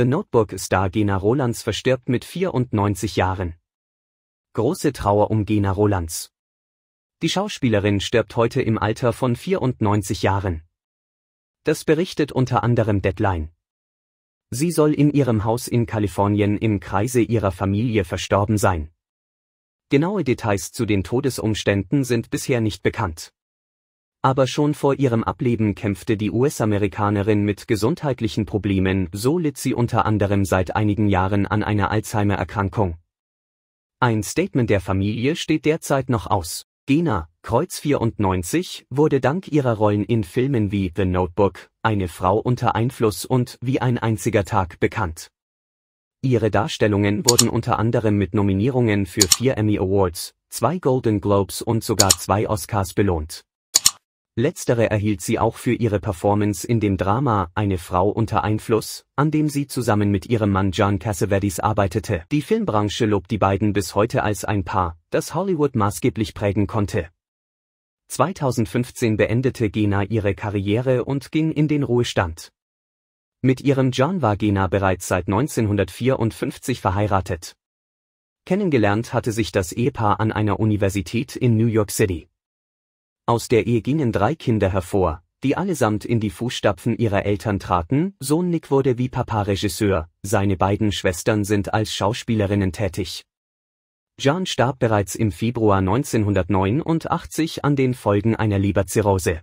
The Notebook-Star Gena Rolands verstirbt mit 94 Jahren. Große Trauer um Gena Rolands. Die Schauspielerin stirbt heute im Alter von 94 Jahren. Das berichtet unter anderem Deadline. Sie soll in ihrem Haus in Kalifornien im Kreise ihrer Familie verstorben sein. Genaue Details zu den Todesumständen sind bisher nicht bekannt. Aber schon vor ihrem Ableben kämpfte die US-Amerikanerin mit gesundheitlichen Problemen, so litt sie unter anderem seit einigen Jahren an einer Alzheimer-Erkrankung. Ein Statement der Familie steht derzeit noch aus. Gena, Kreuz 94, wurde dank ihrer Rollen in Filmen wie The Notebook, Eine Frau unter Einfluss und Wie ein einziger Tag bekannt. Ihre Darstellungen wurden unter anderem mit Nominierungen für vier Emmy Awards, zwei Golden Globes und sogar zwei Oscars belohnt. Letztere erhielt sie auch für ihre Performance in dem Drama Eine Frau unter Einfluss, an dem sie zusammen mit ihrem Mann John Cassavetes arbeitete. Die Filmbranche lobt die beiden bis heute als ein Paar, das Hollywood maßgeblich prägen konnte. 2015 beendete Gena ihre Karriere und ging in den Ruhestand. Mit ihrem John war Gena bereits seit 1954 verheiratet. Kennengelernt hatte sich das Ehepaar an einer Universität in New York City. Aus der Ehe gingen drei Kinder hervor, die allesamt in die Fußstapfen ihrer Eltern traten, Sohn Nick wurde wie Papa Regisseur, seine beiden Schwestern sind als Schauspielerinnen tätig. Jan starb bereits im Februar 1989 an den Folgen einer Leberzirrhose.